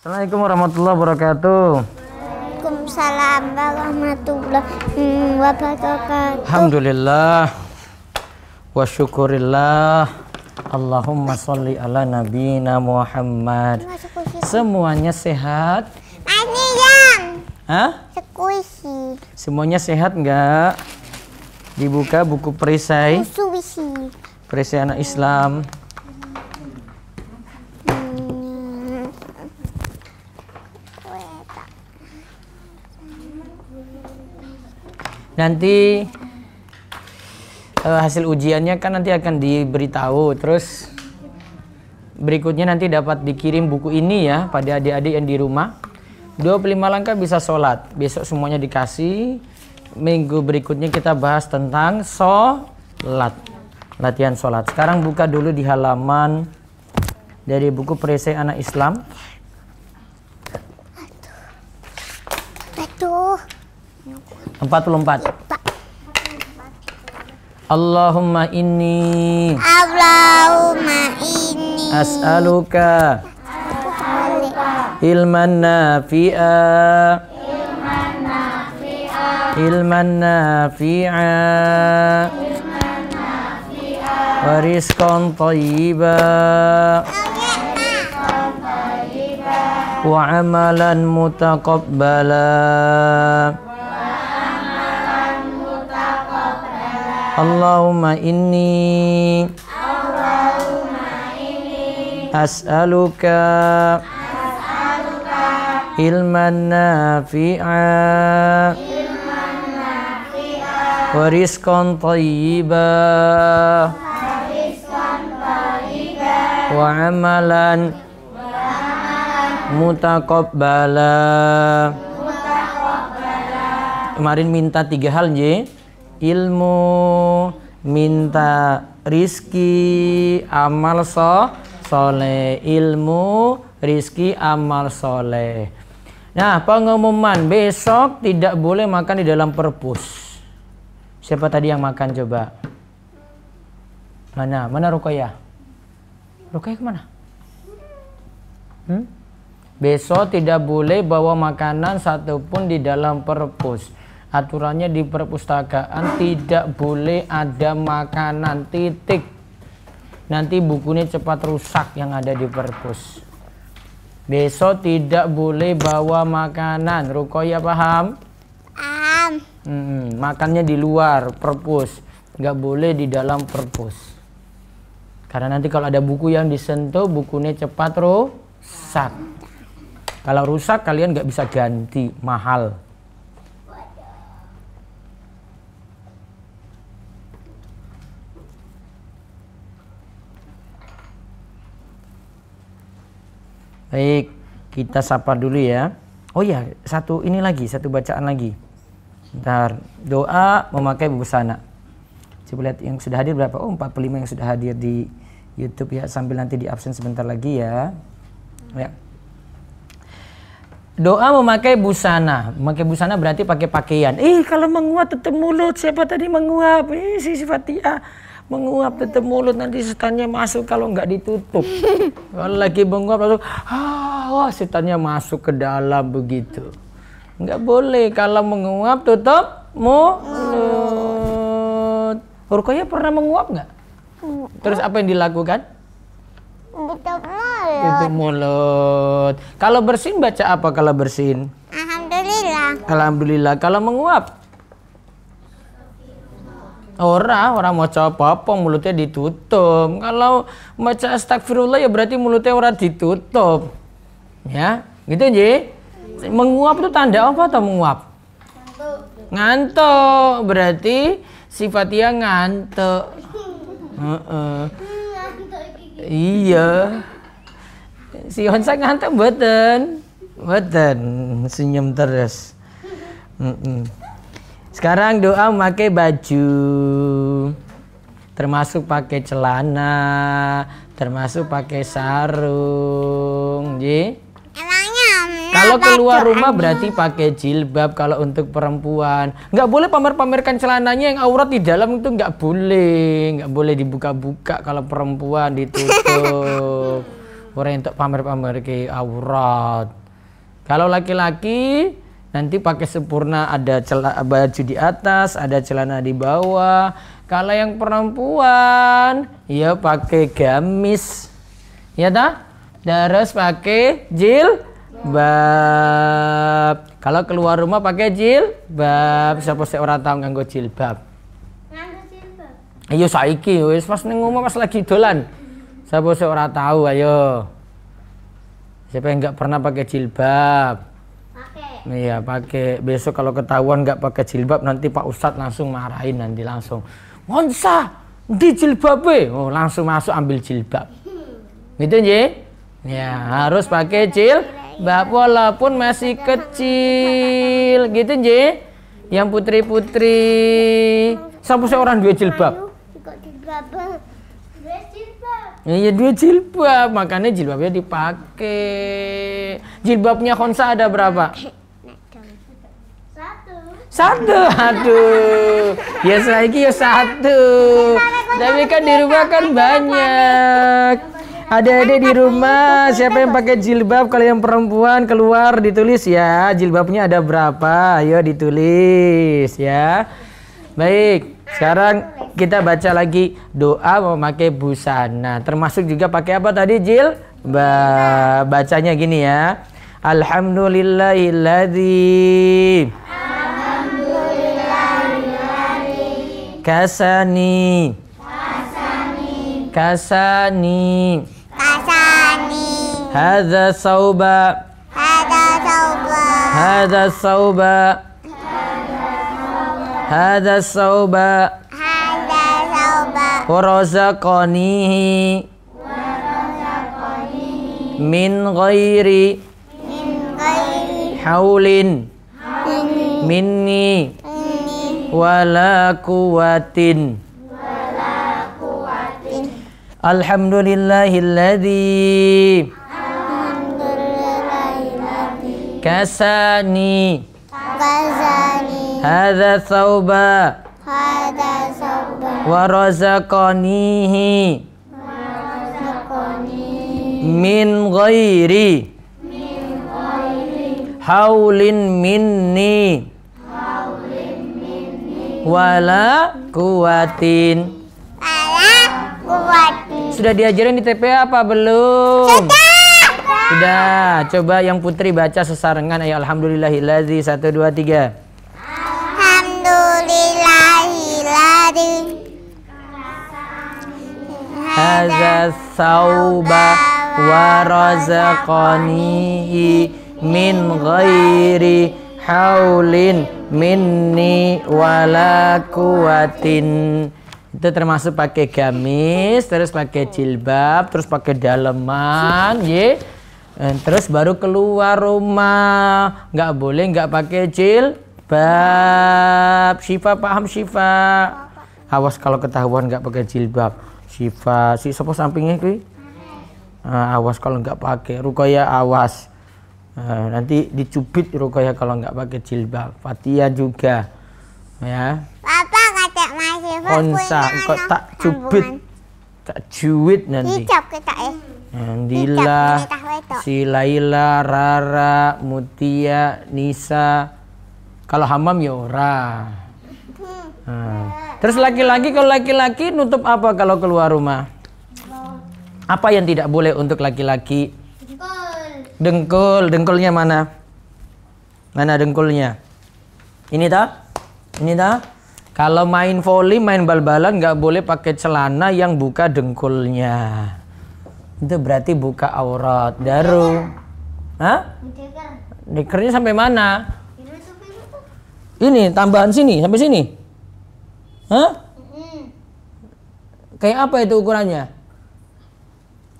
Assalamualaikum warahmatullahi wabarakatuh. Waalaikumsalam warahmatullahi wabarakatuh. Alhamdulillah wa syukurillah. Allahumma sholli ala nabiyina Muhammad. Semuanya sehat? Ini yang. Hah? Squishy. Semuanya sehat enggak? Dibuka buku perisai. Perisai anak Islam. nanti uh, hasil ujiannya kan nanti akan diberitahu terus berikutnya nanti dapat dikirim buku ini ya pada adik-adik yang di rumah 25 langkah bisa sholat besok semuanya dikasih minggu berikutnya kita bahas tentang sholat latihan sholat sekarang buka dulu di halaman dari buku perisai anak Islam 44. Allahumma inni Allahumma inni as'aluka ilman nafi'a ilman nafi'a ilman nafi'a wa rizqan wa amalan mutaqabbala Allahumma inni Allahumma inni as'aluka as'aluka ilman nafi'a ilman nafi'a wa rizqan thayyiba wa amalan mutaqabbala mutaqabbala kemarin minta tiga hal j ilmu, minta rizki, amal so, soleh. Ilmu, rizki, amal soleh. Nah, pengumuman besok tidak boleh makan di dalam perpus. Siapa tadi yang makan coba? Mana? Mana Rukaya? Rukaya kemana? Hmm? Besok tidak boleh bawa makanan satupun di dalam perpus aturannya di perpustakaan tidak boleh ada makanan titik nanti bukunya cepat rusak yang ada di perpus besok tidak boleh bawa makanan Rukoya paham? paham hmm, makannya di luar perpus nggak boleh di dalam perpus karena nanti kalau ada buku yang disentuh bukunya cepat rusak kalau rusak kalian nggak bisa ganti mahal Baik, kita sapa dulu ya. Oh ya, satu ini lagi, satu bacaan lagi. Bentar, doa memakai busana. Coba lihat yang sudah hadir berapa? Oh, 45 yang sudah hadir di YouTube ya, sambil nanti di absen sebentar lagi ya. Ya. Doa memakai busana. Memakai busana berarti pakai pakaian. Ih, kalau menguap tutup mulut. Siapa tadi menguap? Ih, si Fatia menguap tetap mulut nanti setannya masuk kalau nggak ditutup kalau lagi menguap lalu ah wah setannya masuk ke dalam begitu nggak boleh kalau menguap tutup mulut Rukoya pernah menguap nggak terus apa yang dilakukan tutup mulut tutup mulut kalau bersin baca apa kalau bersin alhamdulillah alhamdulillah kalau menguap Orang, Orang mau coba apa-apa, mulutnya ditutup. Kalau baca astagfirullah ya berarti mulutnya orang ditutup. Ya, gitu aja. Menguap itu tanda apa atau menguap? Ngantuk. Ngantuk berarti sifatnya ngantuk. Uh -uh. Iya. Si Honsa ngantuk beten. Beten, senyum terus. Mm -mm. Sekarang doa memakai baju, termasuk pakai celana, termasuk pakai sarung, Ji. Kalau keluar rumah berarti pakai jilbab kalau untuk perempuan. Nggak boleh pamer-pamerkan celananya yang aurat di dalam itu nggak boleh. Nggak boleh dibuka-buka kalau perempuan ditutup. Orang untuk pamer-pamer ke aurat. Kalau laki-laki Nanti pakai sempurna ada celana baju di atas, ada celana di bawah. Kalau yang perempuan, ya pakai gamis. Ya dah Terus pakai jilbab. Kalau keluar rumah pakai jil jilbab. Siapa sih orang tahu nganggo jilbab? bab jilbab. Ayo saiki wes pas ning omah pas lagi dolan. Siapa sih orang tahu ayo. Siapa yang nggak pernah pakai jilbab? Pakai. Iya, pakai besok kalau ketahuan nggak pakai jilbab nanti Pak Ustadz langsung marahin nanti langsung. Monsa, di jilbab Oh, langsung masuk ambil jilbab. Gitu ya? Ya, harus pakai jilbab walaupun masih kecil. Gitu ya? Yang putri-putri. sampai seorang dua jilbab? Iya dua jilbab, makanya jilbabnya dipakai. Jilbabnya Konsa ada berapa? satu aduh ya saya ya satu tapi kan di rumah kan banyak ada-ada di rumah siapa yang pakai jilbab kalau yang perempuan keluar ditulis ya jilbabnya ada berapa ayo ditulis ya baik sekarang kita baca lagi doa memakai busana termasuk juga pakai apa tadi jil ba bacanya gini ya Alhamdulillahilladzim kasani kasani kasani kasani hadza sauba hadza sauba hadza sauba hadza sauba hadza sauba warazaqanihi min ghairi min ghairi haulin minni wala quwwatin wala quwwatin alhamdulillahilladzi alhamdulillahilladzi kasani kasani hadza thauba hadza thauba wa razaqanihi min ghairi min ghairi haulin minni wala kuatin wala kuatin sudah diajarin di TPA apa belum sudah sudah coba yang putri baca sesarengan ayat alhamdulillahilazi satu dua tiga alhamdulillahilazi Haza sauba wa razaqani min ghairi haulin minni wala kuatin itu termasuk pakai gamis terus pakai jilbab terus pakai daleman ye eh, terus baru keluar rumah nggak boleh nggak pakai jilbab Syifa paham Syifa awas kalau ketahuan nggak pakai jilbab Syifa si sopo sampingnya kui uh, eh, awas kalau nggak pakai rukoya awas Nah, nanti dicubit Rukoya kalau nggak pakai jilbab. Fatia juga. Ya. Papa kata masih Onsa, kok tak cubit. Tak cuit nanti. Hijab kita eh. Nandila, eh, si Laila, Rara, Mutia, Nisa. Kalau hamam ya ora. Nah, terus laki-laki kalau laki-laki nutup apa kalau keluar rumah? Apa yang tidak boleh untuk laki-laki? Dengkul, dengkulnya mana? Mana dengkulnya? Ini tak? Ini tak? Kalau main voli, main bal-balan nggak boleh pakai celana yang buka dengkulnya. Itu berarti buka aurat. Daru. Hah? Dikernya sampai mana? Ini tambahan sini, sampai sini. Hah? Kayak apa itu ukurannya?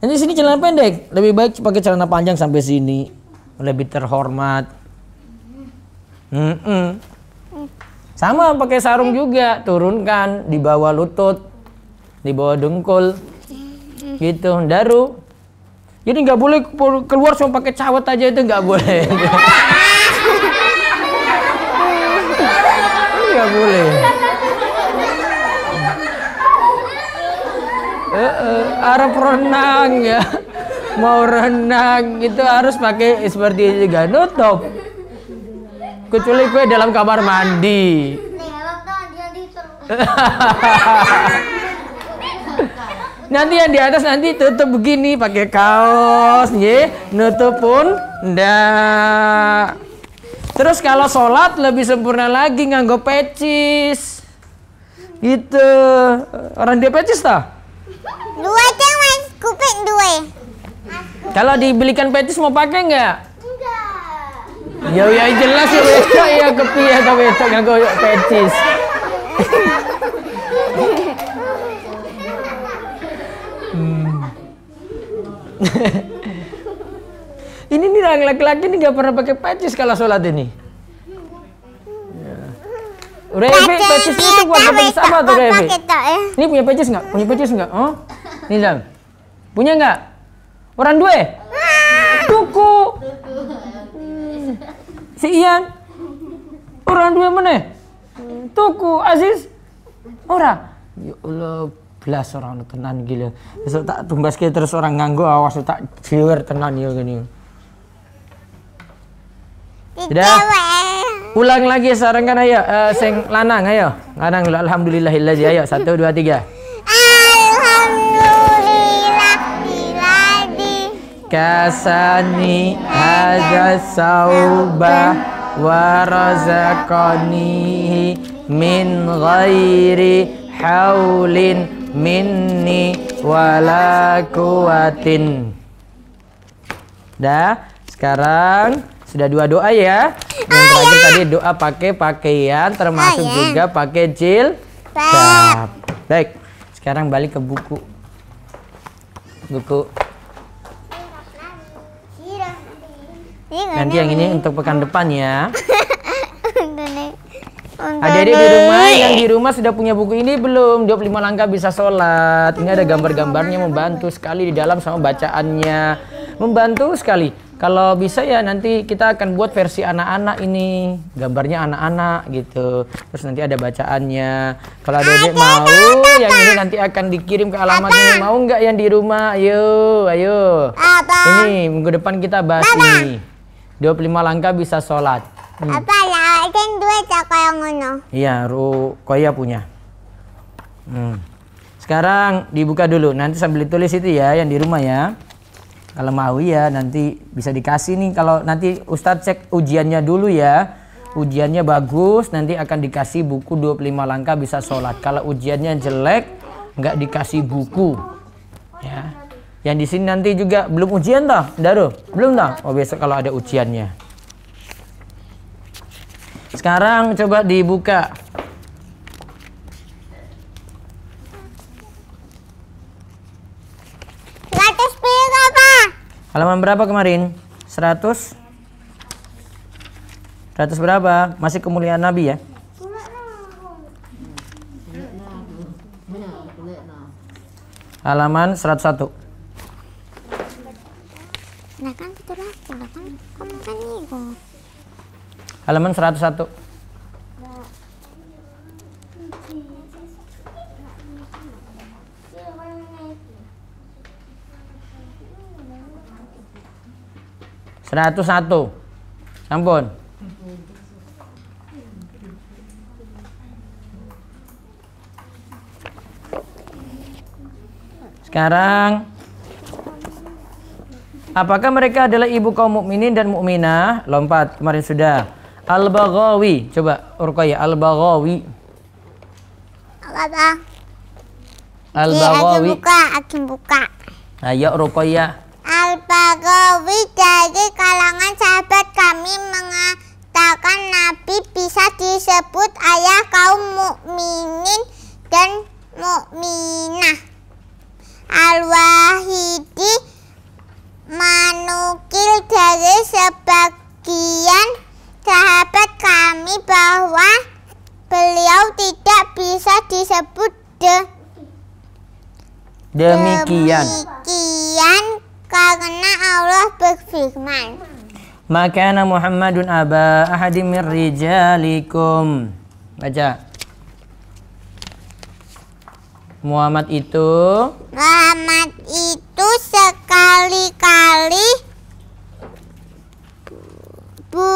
Ini sini celana pendek, lebih baik pakai celana panjang sampai sini, lebih terhormat. Mm -mm. Sama pakai sarung juga, turunkan di bawah lutut, di bawah dengkul, gitu, daru. Jadi nggak boleh keluar cuma pakai cawat aja itu nggak boleh. Nggak boleh. uh, eh, eh, Arab renang ya mau renang itu harus pakai seperti juga nutup kecuali kue dalam kamar mandi nanti yang di atas nanti tutup begini pakai kaos ye nutup pun ndak terus kalau sholat lebih sempurna lagi nganggo pecis gitu orang dia pecis tak Dua aja mas, kuping dua. Kalau dibelikan petis mau pakai nggak? Enggak. Ya ya jelas ya betok ya ya ta betok yang koyo petis. Hmm. ini nih orang laki-laki ini nggak pernah pakai petis kalau sholat ini. Revi, pecis itu buat teman sama tuh Revi. Eh. Ini punya petis nggak? Punya petis nggak? Oh? Nizam. Punya nggak? Orang dua? Tuku. Ya? Si Ian. Orang dua mana? Tuku. Aziz. Ora. Ya Allah, belas orang tenan gila. Besok tak tumbas terus orang nganggu awas tak jiwer tenan ya gini. Kan, ya. Sudah. Ulang lagi sarangkan ayo uh, sing lanang ayo. Lanang alhamdulillahillazi ayo satu dua tiga kasani hadza sauba wa razaqani min ghairi haulin minni wala kuwatin dah sekarang sudah dua doa ya yang terakhir tadi doa pakai pakaian termasuk Ayah. juga pakai cil. baik sekarang balik ke buku buku Iya nanti yang ini untuk pekan depan ya. Ada adik di rumah yang di rumah sudah punya buku ini belum? 25 langkah bisa sholat. Ini ada gambar-gambarnya membantu sekali di dalam sama bacaannya. Membantu sekali. Kalau bisa ya nanti kita akan buat versi anak-anak ini. Gambarnya anak-anak gitu. Terus nanti ada bacaannya. Kalau adik-adik mau yang ini nanti akan dikirim ke alamatnya. Mau nggak yang di rumah? Ayo, ayo. Ini minggu depan kita bahas ini. 25 langkah bisa sholat. Hmm. Apa lah, ya, kan dua yang ngono. Iya, ru koya punya. Hmm. Sekarang dibuka dulu, nanti sambil ditulis itu ya yang di rumah ya. Kalau mau ya nanti bisa dikasih nih kalau nanti Ustadz cek ujiannya dulu ya. Ujiannya bagus nanti akan dikasih buku 25 langkah bisa sholat. Kalau ujiannya jelek nggak dikasih buku. Ya. Yang di sini nanti juga belum ujian tah, Daru? Belum tah? Oh, besok kalau ada ujiannya. Sekarang coba dibuka. Halaman berapa kemarin? 100? 100 berapa? Masih kemuliaan Nabi ya? Halaman 101. Halaman 101. Seratus satu, sampun. Sekarang apakah mereka adalah ibu kaum mukminin dan mukminah? Lompat kemarin sudah. Al-Baghawi. Coba Urqayah Al-Baghawi. Apa? Al-Baghawi. Iya, buka, aku buka. Ayo Ruqayyah. Al-Baghawi dari kalangan sahabat kami mengatakan Nabi bisa disebut ayah kaum mukminin dan mukminah. Al-Wahidi manukil dari sebagian sahabat kami bahwa beliau tidak bisa disebut de demikian. demikian karena Allah berfirman maka Muhammadun aba ahadimir rijalikum baca Muhammad itu Muhammad itu sekali-kali Bu.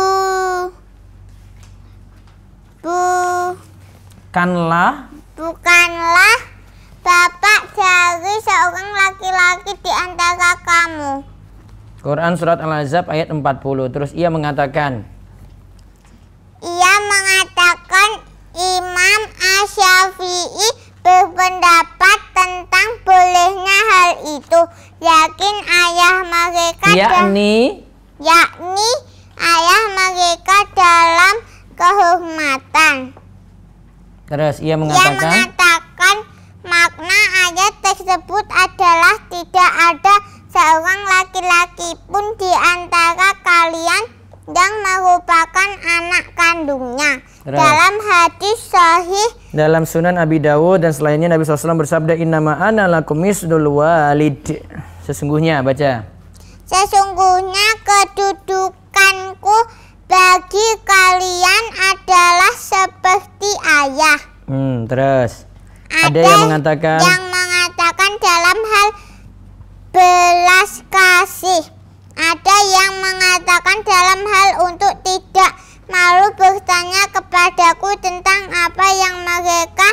Bu. Kanlah. Bukanlah bapak cari seorang laki-laki di antara kamu. Quran surat al Azab ayat 40. Terus ia mengatakan. Ia mengatakan Terus ia mengatakan, ia mengatakan makna ayat tersebut adalah tidak ada seorang laki-laki pun di antara kalian yang merupakan anak kandungnya. Terus. Dalam hadis sahih dalam Sunan Abi Dawud dan selainnya Nabi SAW bersabda inna ma'ana lakum misdul walid. Sesungguhnya baca. Sesungguhnya kedudukanku bagi kalian adalah seperti ayah. Hmm, terus ada, ada yang mengatakan yang mengatakan dalam hal belas kasih. Ada yang mengatakan dalam hal untuk tidak malu bertanya kepadaku tentang apa yang mereka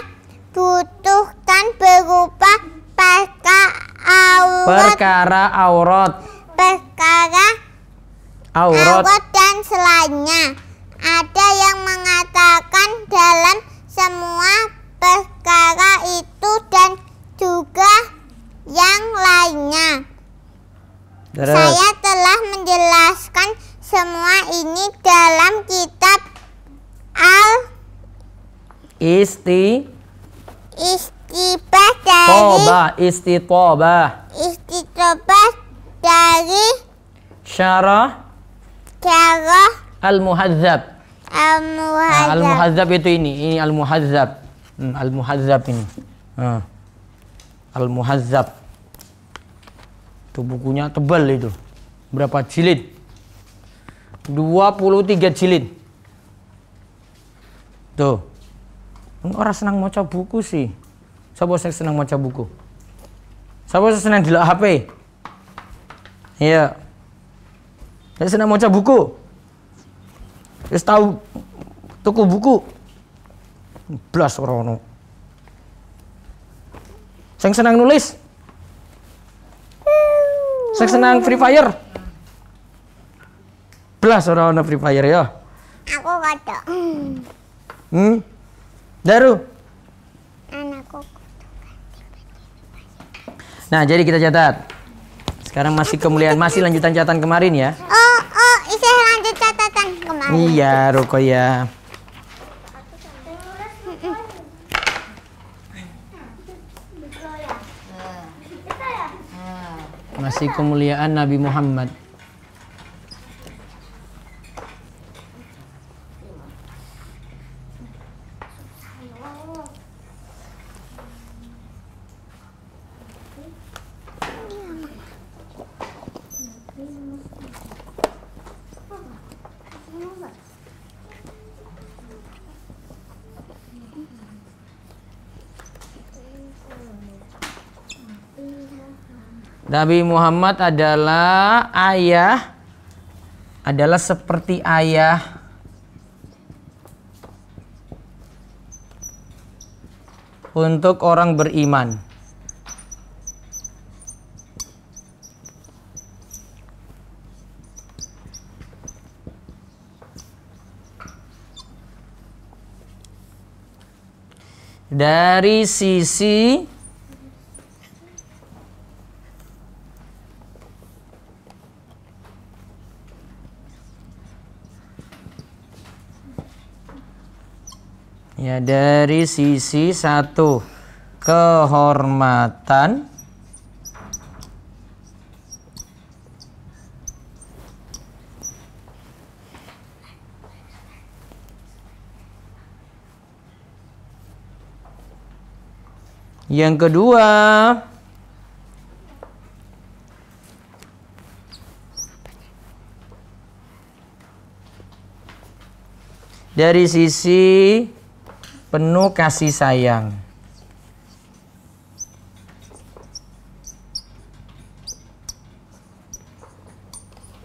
butuhkan berupa perkara aurat, perkara aurat perkara aurat, aurat dan selainnya ada yang mengatakan dalam semua perkara itu dan juga yang lainnya. Terus. Saya telah menjelaskan semua ini dalam kitab Al Isti Istibah dari toba istitobah. Istitobah dari Syarah Syarah Al-Muhadzab Al-Muhazzab. itu ini, ini Al-Muhazzab. Hmm, Al-Muhazzab ini. Al-Muhazzab. Itu bukunya tebal itu. Berapa jilid? 23 jilid. Tuh. Orang senang maca buku sih. Siapa saya senang maca buku? Siapa saya senang delok HP? Iya. Saya senang maca buku. Wis tau tuku buku. Blas ora ono. Sing senang nulis. Sing senang Free Fire. Blas ora ono Free Fire ya. Aku kado. Hmm. Daru. Anakku. Nah, jadi kita catat. Sekarang masih kemuliaan, masih lanjutan catatan kemarin ya. Oh. Iya, ya Masih kemuliaan Nabi Muhammad. Nabi Muhammad adalah ayah adalah seperti ayah untuk orang beriman. Dari sisi ya dari sisi satu kehormatan yang kedua dari sisi penuh kasih sayang.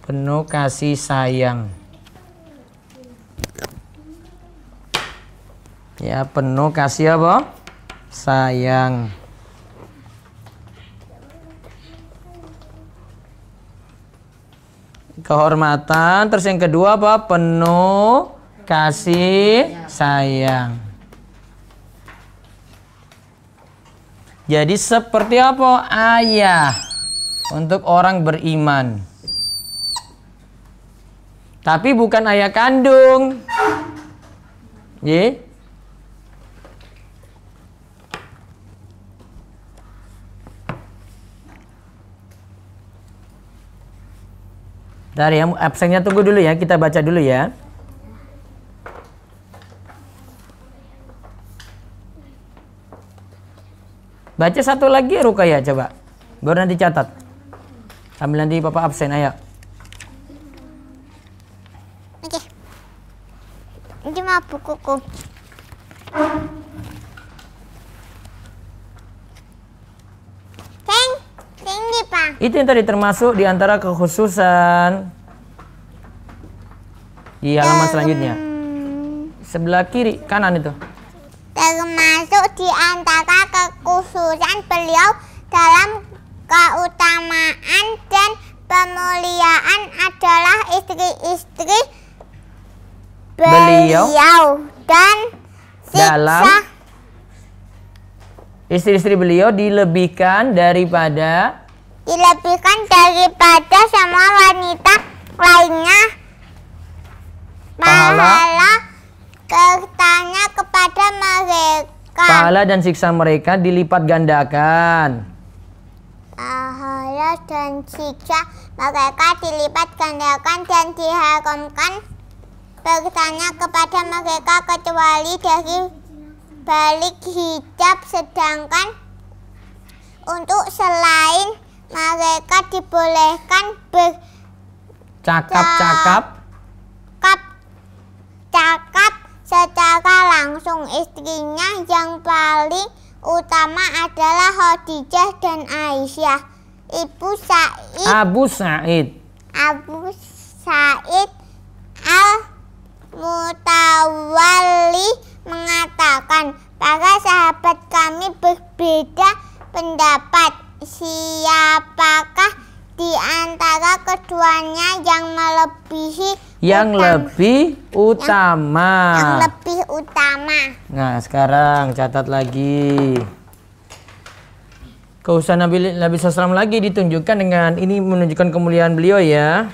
Penuh kasih sayang. Ya, penuh kasih apa? Sayang. Kehormatan, terus yang kedua apa? Penuh kasih sayang. Jadi seperti apa ayah untuk orang beriman. Tapi bukan ayah kandung. Ye. Dari yang absennya tunggu dulu ya, kita baca dulu ya. Baca satu lagi Rukaya coba. Baru nanti catat. Sambil nanti Papa absen ayo. Oke. Ini mah bukuku. Ceng, tinggi pak. Itu yang tadi termasuk di antara kekhususan. Iya, di halaman selanjutnya. Sebelah kiri, kanan itu. Termasuk di antara kekhususan beliau dalam keutamaan dan pemuliaan adalah istri-istri beliau, beliau dan dalam istri-istri beliau dilebihkan daripada dilebihkan daripada semua wanita lainnya pahala, pahala kepada mereka Pahala dan siksa mereka dilipat gandakan. Pahala dan siksa mereka dilipat gandakan dan diharamkan bertanya kepada mereka kecuali dari balik hijab sedangkan untuk selain mereka dibolehkan bercakap cakap cakap secara langsung istrinya yang paling utama adalah Khadijah dan Aisyah. Ibu Said Abu Said Abu Said Al Mutawalli mengatakan para sahabat kami berbeda pendapat siapakah di antara keduanya yang melebihi yang utama. lebih utama. Yang, yang lebih utama. Nah, sekarang catat lagi. Keusahaan Nabi Nabi sosram lagi ditunjukkan dengan ini menunjukkan kemuliaan beliau ya.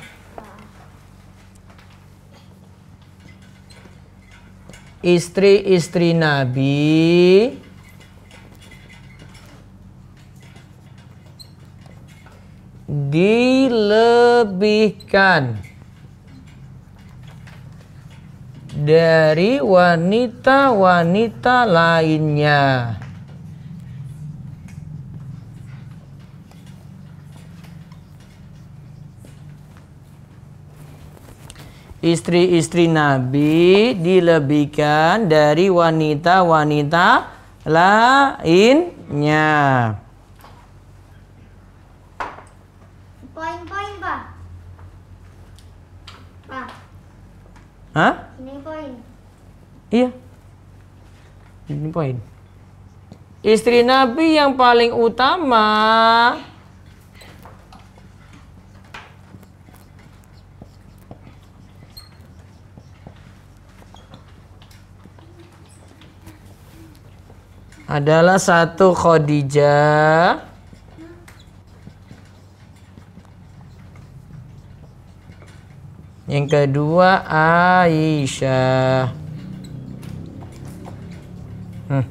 Istri-istri Nabi dilebihkan dari wanita-wanita lainnya. Istri-istri Nabi dilebihkan dari wanita-wanita lainnya. Hah? Ini poin. Iya. Ini poin. Istri Nabi yang paling utama adalah satu Khadijah Yang kedua Aisyah. Hmm.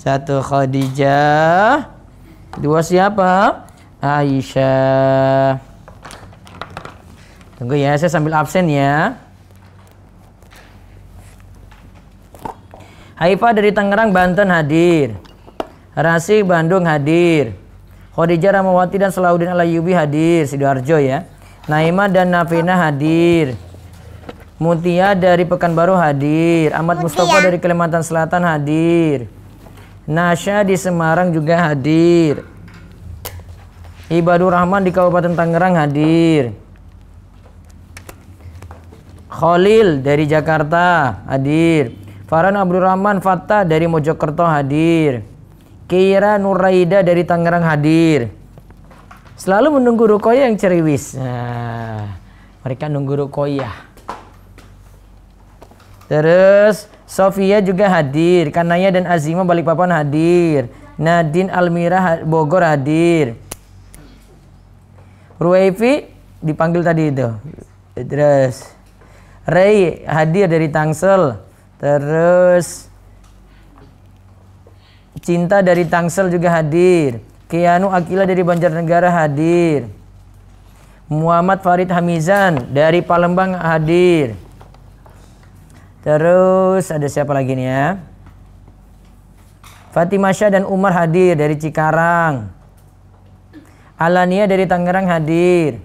Satu Khadijah. Dua siapa? Aisyah. Tunggu ya, saya sambil absen ya. Haifa dari Tangerang, Banten hadir. Rasih Bandung hadir. Khadijah Ramawati dan Salahuddin Alayubi hadir. Sidoarjo ya. Naima dan Nafina hadir. Mutia dari Pekanbaru hadir. Ahmad Mustafa dari Kalimantan Selatan hadir. Nasya di Semarang juga hadir. Ibadur Rahman di Kabupaten Tangerang hadir. Khalil dari Jakarta hadir. Farhan Abdul Rahman Fatah dari Mojokerto hadir. Kira Nuraida dari Tangerang hadir. Selalu menunggu Rukoya yang ceriwis. Nah, mereka nunggu Rukoya. Terus Sofia juga hadir, Kanaya dan Azima Balikpapan hadir, Nadin Almira Bogor hadir. Ruefi dipanggil tadi itu. Terus Ray hadir dari Tangsel. Terus Cinta dari Tangsel juga hadir. Kianu Akila dari Banjarnegara hadir. Muhammad Farid Hamizan dari Palembang hadir. Terus ada siapa lagi nih ya? Fatimah Syah dan Umar hadir dari Cikarang. Alania dari Tangerang hadir.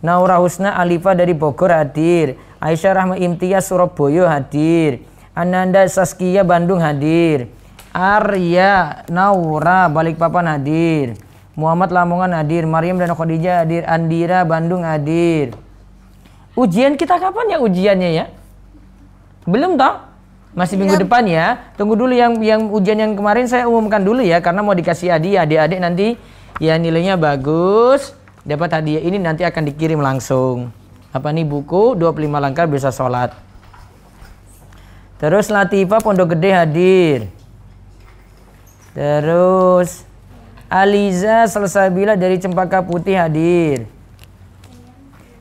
Naura Husna Alifa dari Bogor hadir. Aisyah Rahma Imtiaz Surabaya hadir. Ananda Saskia Bandung hadir. Arya Naura Balikpapan hadir. Muhammad Lamongan hadir, Maryam dan Khadijah hadir, Andira Bandung hadir. Ujian kita kapan ya ujiannya ya? Belum toh? Masih minggu iya. depan ya. Tunggu dulu yang yang ujian yang kemarin saya umumkan dulu ya karena mau dikasih hadiah adik-adik nanti ya nilainya bagus dapat hadiah ini nanti akan dikirim langsung. Apa nih buku 25 langkah bisa sholat. Terus Latifa Pondok Gede hadir. Terus Aliza Salsabila dari Cempaka Putih hadir.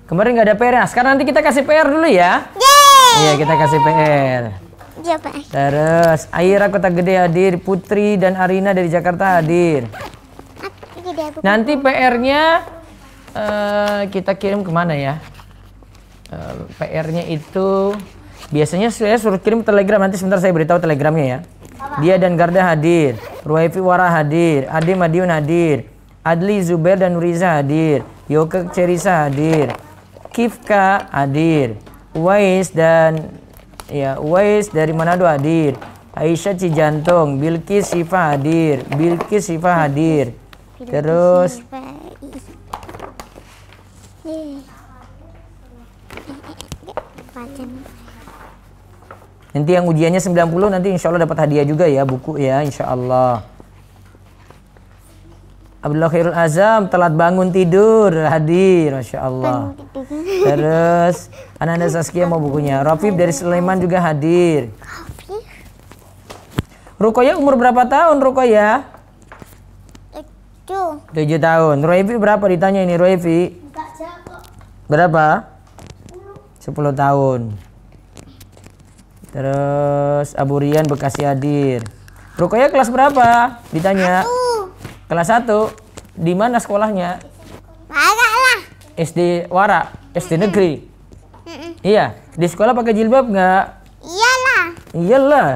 Kemarin nggak ada PR. Nah, ya? sekarang nanti kita kasih PR dulu ya. Iya, kita kasih PR. Iya Pak. Terus Aira Kota Gede hadir, Putri dan Arina dari Jakarta hadir. Nanti PR-nya uh, eh, kita kirim kemana ya? Uh, eh, PR-nya itu biasanya saya suruh kirim telegram. Nanti sebentar saya beritahu telegramnya ya. Dia dan Garda hadir. Ruhaifi Wara hadir. Adi Madiun hadir. Adli Zubair dan Riza hadir. Yoke Cerisa hadir. Kifka hadir. Uwais dan ya Uwais dari Manado hadir. Aisyah Cijantung, Bilkis Sifa hadir, Bilkis Sifa hadir. Terus Nanti yang ujiannya 90 nanti insya Allah dapat hadiah juga ya buku ya insya Allah. Abdullah Khairul Azam telat bangun tidur hadir Masya Allah. Terus Ananda Saskia mau bukunya. Rafif dari Sleman juga hadir. Rukoya umur berapa tahun Rukoya? Tujuh. tahun. Rafif berapa ditanya ini Rafif? Berapa? Sepuluh tahun. Terus Abu Rian Bekasi hadir. Rukoya kelas berapa? Ditanya. Aku. Kelas 1. Di mana sekolahnya? Wara lah. SD Wara, SD mm -mm. negeri. Mm iya. Di sekolah pakai jilbab enggak? Iyalah. Iyalah.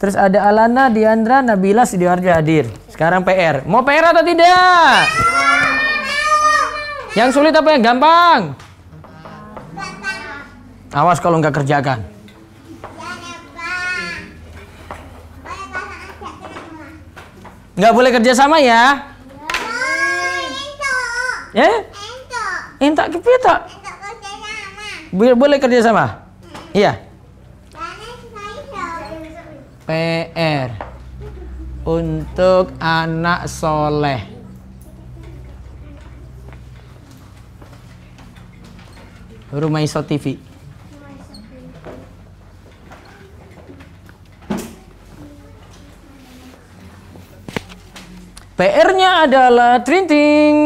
Terus ada Alana, Diandra, Nabila, Sidiarja hadir. Sekarang PR. Mau PR atau tidak? Yang sulit apa yang gampang? Awas kalau nggak kerjakan. Nggak boleh kerja sama ya? Ya? Eh? Entak gitu ya, kerja sama. Boleh kerja sama? Hmm. Iya. PR untuk anak soleh. Rumah Iso TV. PR-nya adalah trinting.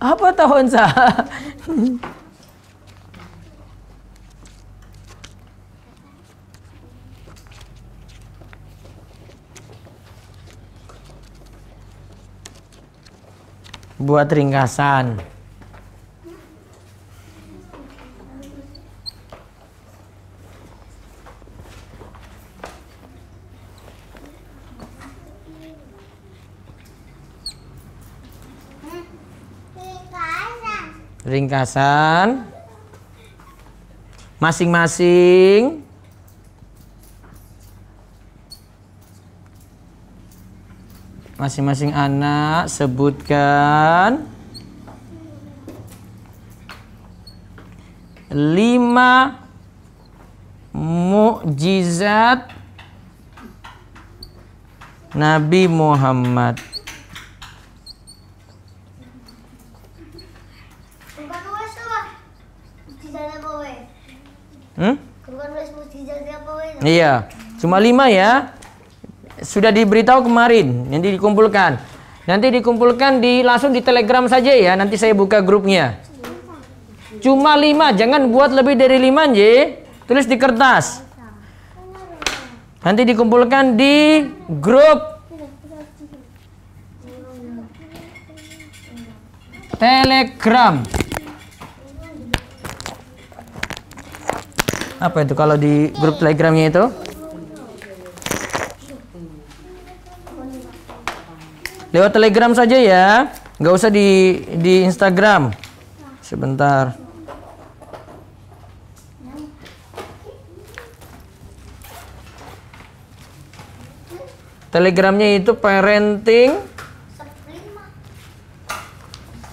Apa tahun sah? buat ringkasan. ringkasan masing-masing masing-masing anak sebutkan lima mukjizat Nabi Muhammad Iya, cuma lima ya. Sudah diberitahu kemarin, nanti dikumpulkan. Nanti dikumpulkan di langsung di Telegram saja ya. Nanti saya buka grupnya. Cuma lima, jangan buat lebih dari lima J. Tulis di kertas. Nanti dikumpulkan di grup Telegram. apa itu kalau di grup telegramnya itu lewat telegram saja ya nggak usah di di instagram sebentar telegramnya itu parenting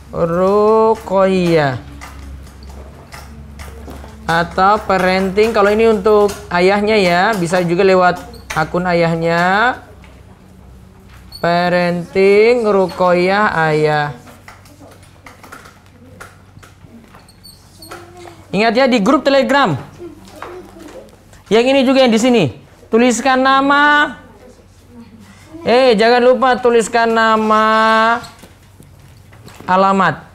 Rukoya atau parenting kalau ini untuk ayahnya ya bisa juga lewat akun ayahnya parenting rukoyah ayah ingat ya di grup telegram yang ini juga yang di sini tuliskan nama eh jangan lupa tuliskan nama alamat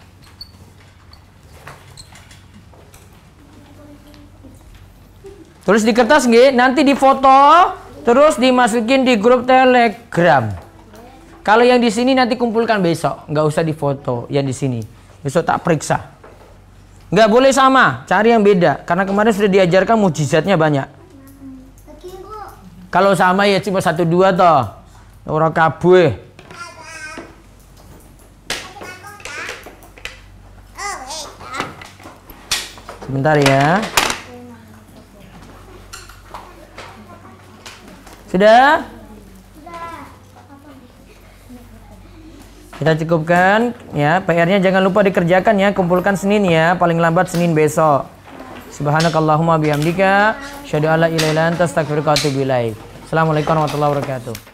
Tulis di kertas nggih, nanti difoto, terus dimasukin di grup Telegram. Kalau yang di sini nanti kumpulkan besok, nggak usah difoto yang di sini. Besok tak periksa. Nggak boleh sama, cari yang beda. Karena kemarin sudah diajarkan mujizatnya banyak. Kalau sama ya cuma satu dua toh. Orang kabue. Sebentar ya. Sudah? Kita cukupkan ya. PR-nya jangan lupa dikerjakan ya. Kumpulkan Senin ya, paling lambat Senin besok. Subhanakallahumma bihamdika, syada alla ilaha illa anta, astaghfiruka wa atubu ilaik. Assalamualaikum warahmatullahi wabarakatuh.